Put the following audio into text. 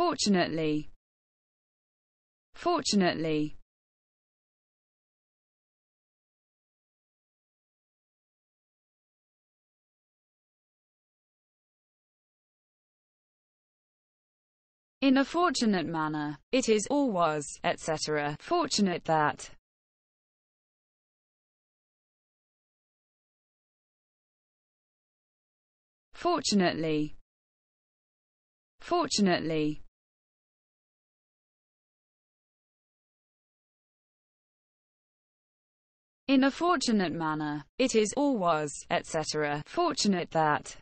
Fortunately. Fortunately. In a fortunate manner, it is or was, etc. fortunate that Fortunately, Fortunately in a fortunate manner. It is, or was, etc., fortunate that